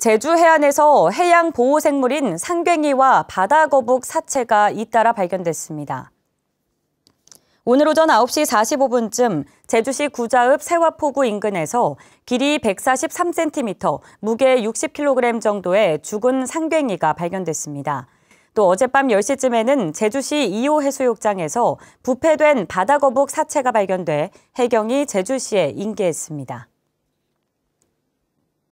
제주 해안에서 해양 보호 생물인 상괭이와 바다 거북 사체가 잇따라 발견됐습니다. 오늘 오전 9시 45분쯤 제주시 구자읍 세화포구 인근에서 길이 143cm, 무게 60kg 정도의 죽은 산괭이가 발견됐습니다. 또 어젯밤 10시쯤에는 제주시 2호 해수욕장에서 부패된 바다거북 사체가 발견돼 해경이 제주시에 인계했습니다.